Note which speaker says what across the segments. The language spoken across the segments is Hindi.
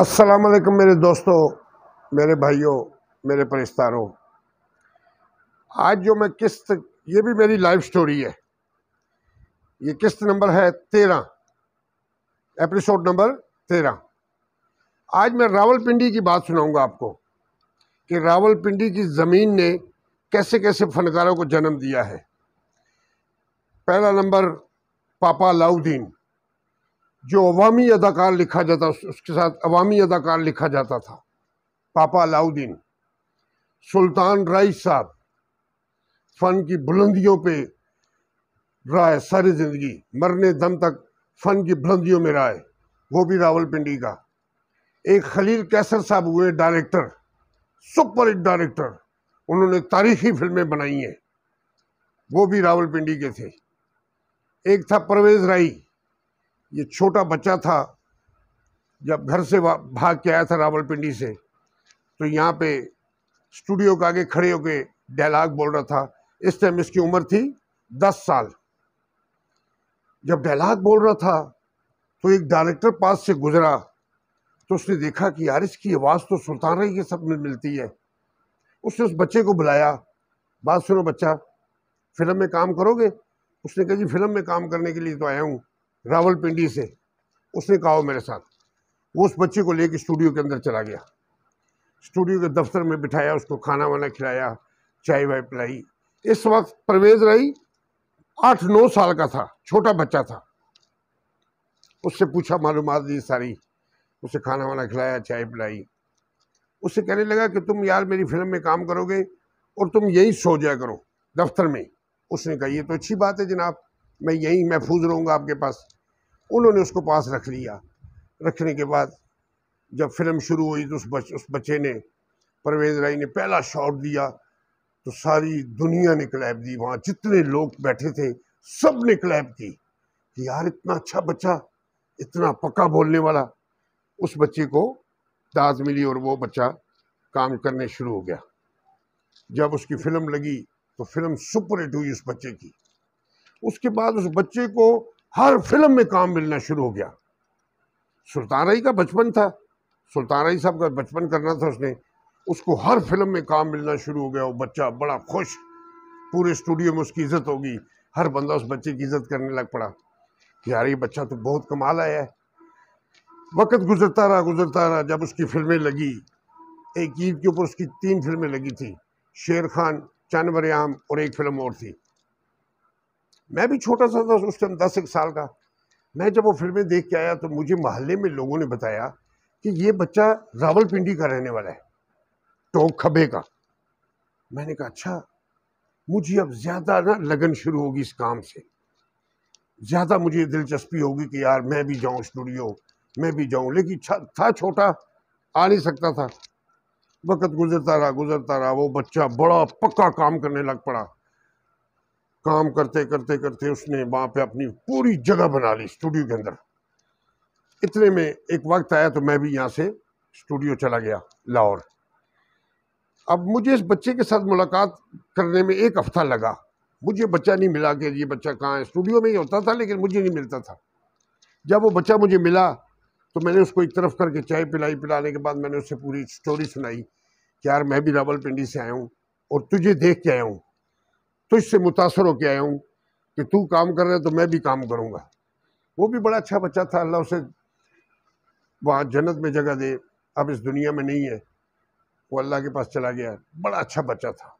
Speaker 1: अस्सलाम वालेकुम मेरे दोस्तों मेरे भाइयों मेरे परिस्तारों आज जो मैं किस्त ये भी मेरी लाइफ स्टोरी है ये किस्त नंबर है तेरह एपिसोड नंबर तेरह आज मैं रावलपिंडी की बात सुनाऊंगा आपको कि रावलपिंडी की ज़मीन ने कैसे कैसे फनकारों को जन्म दिया है पहला नंबर पापा लाउद्दीन जो अवामी अदाकार लिखा जाता उसके साथ अवामी अदाकार लिखा जाता था पापा अलाउद्दीन सुल्तान राय साहब फ़न की बुलंदियों पे रहा है सारी ज़िंदगी मरने दम तक फ़न की बुलंदियों में रहा है वो भी रावलपिंडी का एक खलील कैसर साहब हुए डायरेक्टर सुपर हिट डायरेक्टर उन्होंने तारीखी फिल्में बनाई हैं वो भी रावलपिंडी के थे एक था परवेज़ राई ये छोटा बच्चा था जब घर से भाग के आया था रावलपिंडी से तो यहाँ पे स्टूडियो के आगे खड़े होके डायलाग बोल रहा था इस टाइम इसकी उम्र थी दस साल जब डायलाग बोल रहा था तो एक डायरेक्टर पास से गुजरा तो उसने देखा कि यार इसकी आवाज़ तो सुल्तान रही के सब में मिलती है उसने उस बच्चे को बुलाया बात सुनो बच्चा फिल्म में काम करोगे उसने कहा जी फिल्म में काम करने के लिए तो आया हूँ रावलपिंडी से उसने कहा मेरे साथ वो उस बच्चे को लेकर स्टूडियो के अंदर चला गया स्टूडियो के दफ्तर में बिठाया उसको खाना वाना खिलाया चाय वाय पिलाई इस वक्त परवेज रही आठ नौ साल का था छोटा बच्चा था उससे पूछा मालूम दी सारी उसे खाना वाना खिलाया चाय पिलाई उससे कहने लगा कि तुम यार मेरी फिल्म में काम करोगे और तुम यही सो जाया करो दफ्तर में उसने कहा ये तो अच्छी बात है जनाब मैं यहीं महफूज रहूँगा आपके पास उन्होंने उसको पास रख लिया रखने के बाद जब फिल्म शुरू हुई तो उस बच उस बच्चे ने परवेज राय ने पहला शॉट दिया तो सारी दुनिया ने क्लैप दी वहाँ जितने लोग बैठे थे सब ने क्लैप की कि यार इतना अच्छा बच्चा इतना पक्का बोलने वाला उस बच्चे को दाद मिली और वो बच्चा काम करने शुरू हो गया जब उसकी फिल्म लगी तो फिल्म सुपर हिट हुई उस बच्चे की उसके बाद उस बच्चे को हर फिल्म में काम मिलना शुरू हो गया सुल्तानई का बचपन था सुल्तानई साहब का बचपन करना था उसने उसको हर फिल्म में काम मिलना शुरू हो गया वो बच्चा बड़ा खुश पूरे स्टूडियो में उसकी इज्जत होगी हर बंदा उस बच्चे की इज्जत करने लग पड़ा कि यार ये बच्चा तो बहुत कमाल आया है वक्त गुजरता रहा गुजरता रहा जब उसकी फिल्में लगी एक ईद के ऊपर उसकी तीन फिल्में लगी थी शेर खान चंद और एक फिल्म और थी मैं भी छोटा सा था उस टाइम दस एक साल का मैं जब वो फिल्में देख के आया तो मुझे मोहल्ले में लोगों ने बताया कि ये बच्चा रावलपिंडी का रहने वाला है टोंक खबे का मैंने कहा अच्छा मुझे अब ज़्यादा ना लगन शुरू होगी इस काम से ज़्यादा मुझे दिलचस्पी होगी कि यार मैं भी जाऊँ स्टूडियो मैं भी जाऊँ लेकिन था छोटा आ नहीं सकता था वक़्त गुजरता रहा गुजरता रहा वो बच्चा बड़ा पक्का काम करने लग पड़ा काम करते करते करते उसने वहाँ पे अपनी पूरी जगह बना ली स्टूडियो के अंदर इतने में एक वक्त आया तो मैं भी यहाँ से स्टूडियो चला गया लाहौर अब मुझे इस बच्चे के साथ मुलाकात करने में एक हफ्ता लगा मुझे बच्चा नहीं मिला कि ये बच्चा कहाँ है स्टूडियो में ही होता था लेकिन मुझे नहीं मिलता था जब वो बच्चा मुझे मिला तो मैंने उसको एक तरफ करके चाय पिलाई पिलाने के बाद मैंने उससे पूरी स्टोरी सुनाई कि यार मैं भी रावलपिंडी से आया हूँ और तुझे देख के आया हूँ तो इससे मुतासर होकर आया हूँ कि तू काम कर रहे तो मैं भी काम करूँगा वो भी बड़ा अच्छा बच्चा था अल्लाह उसे वहाँ जन्नत में जगह दे अब इस दुनिया में नहीं है वो अल्लाह के पास चला गया बड़ा अच्छा बच्चा था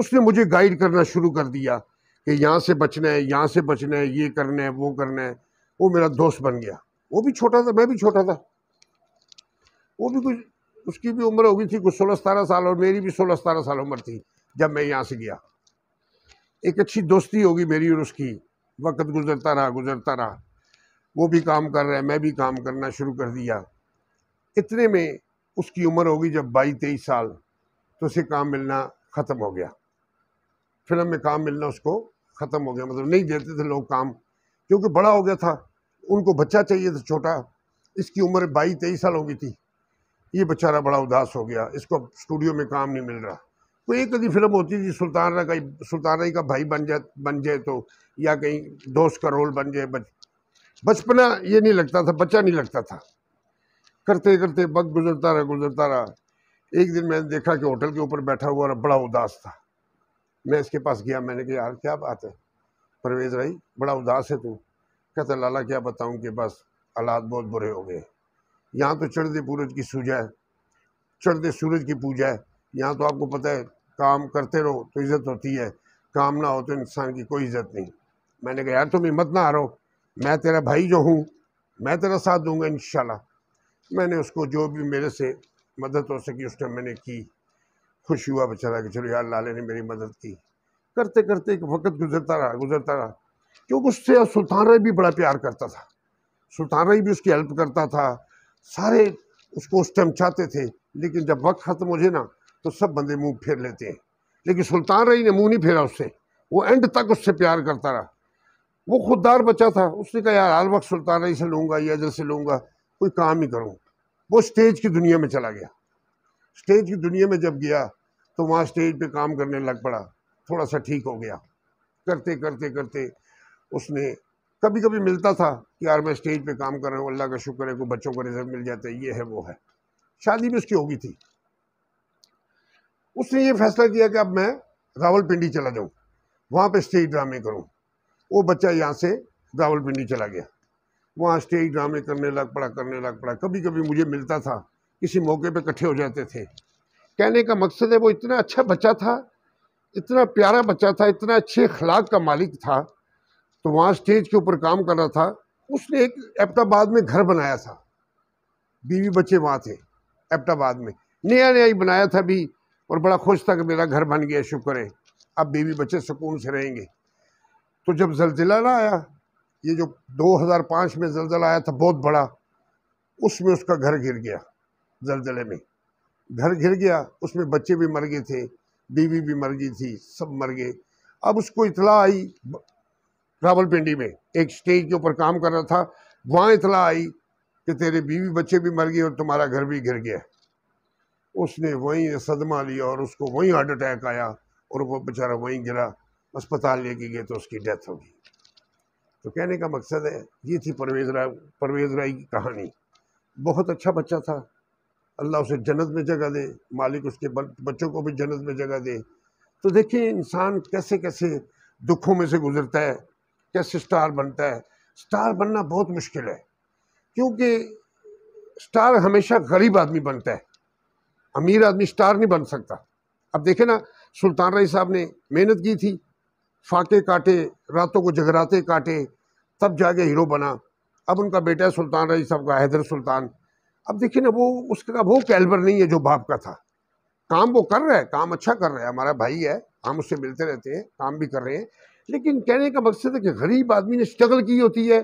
Speaker 1: उसने मुझे गाइड करना शुरू कर दिया कि यहाँ से बचना है यहाँ से बचना है ये करना है वो करना है वो मेरा दोस्त बन गया वो भी छोटा था मैं भी छोटा था वो भी कुछ उसकी भी उम्र हो गई थी कुछ सोलह सतारह साल और मेरी भी सोलह सतारह साल उम्र थी जब मैं यहाँ से गया एक अच्छी दोस्ती होगी मेरी और उसकी वक्त गुजरता रहा गुजरता रहा वो भी काम कर रहा है मैं भी काम करना शुरू कर दिया इतने में उसकी उम्र होगी जब बाईस तेईस साल तो उसे काम मिलना ख़त्म हो गया फिल्म में काम मिलना उसको ख़त्म हो गया मतलब नहीं देते थे लोग काम क्योंकि बड़ा हो गया था उनको बच्चा चाहिए था छोटा इसकी उम्र बाईस तेईस साल हो गई थी ये बेचारा बड़ा उदास हो गया इसको स्टूडियो में काम नहीं मिल रहा तो एक कभी फिल्म होती थी सुल्तान का सुल्तान का भाई बन जाए बन जाए तो या कहीं दोस्त का रोल बन जाए बच बचपना ये नहीं लगता था बच्चा नहीं लगता था करते करते वक्त गुजरता रहा गुजरता रहा एक दिन मैंने देखा कि होटल के ऊपर बैठा हुआ और बड़ा उदास था मैं इसके पास गया मैंने कहा यार क्या बात है परवेज भाई बड़ा उदास है तू कहता लाला क्या बताऊँ कि बस हालात बहुत बुरे हो गए यहाँ तो चढ़ते पूरज की सूजा है चढ़ते सूरज की पूजा है यहाँ तो आपको पता है काम करते रहो तो इज़्ज़त होती है काम ना हो तो इंसान की कोई इज़्ज़त नहीं मैंने कहा यार तुम हिम्मत ना हारो मैं तेरा भाई जो हूँ मैं तेरा साथ दूंगा इन मैंने उसको जो भी मेरे से मदद हो सकी उसने मैंने की खुश हुआ बेचारा कि चलो यार लाले ने मेरी मदद की करते करते एक वक्त गुजरता रहा गुजरता रहा क्योंकि उससे सुल्तान राय भी बड़ा प्यार करता था सुल्तान राय भी उसकी हेल्प करता था सारे उसको उस टाइम चाहते थे लेकिन जब वक्त ख़त्म हो जाए ना तो सब बंदे मुंह फेर लेते हैं लेकिन सुल्तान रही ने मुंह नहीं फेरा उससे वो एंड तक उससे प्यार करता रहा वो खुददार बच्चा था उसने कहा यार हर वक्त सुल्तान रई से लूँगा या इधर से लूँगा कोई काम ही करूँ वो स्टेज की दुनिया में चला गया स्टेज की दुनिया में जब गया तो वहाँ स्टेज पर काम करने लग पड़ा थोड़ा सा ठीक हो गया करते करते करते उसने कभी कभी मिलता था कि यार मैं स्टेज पे काम कर रहा हूँ अल्लाह का शुक्र है को बच्चों को रिजल्ट मिल जाता है ये है वो है शादी भी उसकी होगी थी उसने ये फैसला किया कि अब मैं रावलपिंडी चला जाऊँ वहाँ पर स्टेज ड्रामे करूँ वो बच्चा यहाँ से रावलपिंडी चला गया वहाँ स्टेज ड्रामे करने लग पड़ा करने लग पड़ा कभी कभी मुझे मिलता था किसी मौके पे इकट्ठे हो जाते थे कहने का मकसद है वो इतना अच्छा बच्चा था इतना प्यारा बच्चा था इतना अच्छे अखलाक का मालिक था तो वहाँ स्टेज के ऊपर काम कर रहा था उसने एक एबटाबाद में घर बनाया था बीवी बच्चे वहाँ थे एबटाबाद में नया नया ही बनाया था भी और बड़ा खुश था कि मेरा घर बन गया शुक्र है अब बीवी बच्चे सुकून से रहेंगे तो जब जलजिला ना आया ये जो 2005 में जलजिला आया था बहुत बड़ा उसमें उसका घर गिर गया जलजले में घर गिर गया उसमें बच्चे भी मर गए थे बीवी भी मर गई थी सब मर गए अब उसको इतला आई रावलपिंडी में एक स्टेज के ऊपर काम कर रहा था वहाँ इतला आई कि तेरे बीवी बच्चे भी मर गए और तुम्हारा घर भी गिर गया उसने वहीं सदमा लिया और उसको वहीं हार्ट अटैक आया और वो बेचारा वहीं गिरा अस्पताल लेके गए तो उसकी डेथ हो गई तो कहने का मकसद है ये थी परवेज राय परवेज राय की कहानी बहुत अच्छा बच्चा था अल्लाह उसे जन्नत में जगह दे मालिक उसके बच्चों को भी जन्नत में जगह दे तो देखिए इंसान कैसे कैसे दुखों में से गुजरता है कैसे स्टार बनता है स्टार बनना बहुत मुश्किल है क्योंकि स्टार हमेशा गरीब आदमी बनता है अमीर आदमी स्टार नहीं बन सकता अब देखे ना सुल्तान रही साहब ने मेहनत की थी फाके काटे रातों को जगराते काटे तब जाके हीरो बना अब उनका बेटा है सुल्तान रही साहब का हैदर सुल्तान अब देखिए ना वो उसका वो कैलबर नहीं है जो बाप का था काम वो कर रहा है काम अच्छा कर रहा है हमारा भाई है हम उससे मिलते रहते हैं काम भी कर रहे हैं लेकिन कहने का मकसद है कि गरीब आदमी ने स्ट्रगल की होती है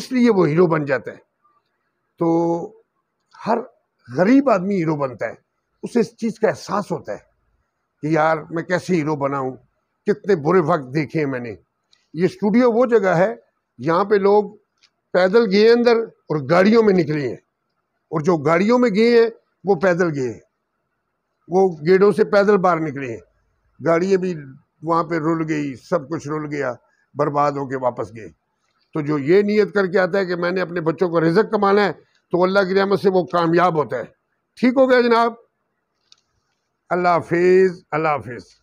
Speaker 1: इसलिए वो हीरो बन जाता है तो हर गरीब आदमी हीरो बनता है उसे इस चीज़ का एहसास होता है कि यार मैं कैसे हीरो बनाऊं कितने बुरे वक्त देखे हैं मैंने ये स्टूडियो वो जगह है यहाँ पे लोग पैदल गए अंदर और गाड़ियों में निकले हैं और जो गाड़ियों में गए हैं वो पैदल गए हैं वो गेटों से पैदल बाहर निकले हैं गाड़ियाँ भी वहाँ पे रुल गई सब कुछ रुल गया बर्बाद होके वापस गए तो जो ये नीयत करके आता है कि मैंने अपने बच्चों को रिजक कमाना है तो अल्लाह की रहमत से वो कामयाब होता है ठीक हो गया जनाब I love his. I love his.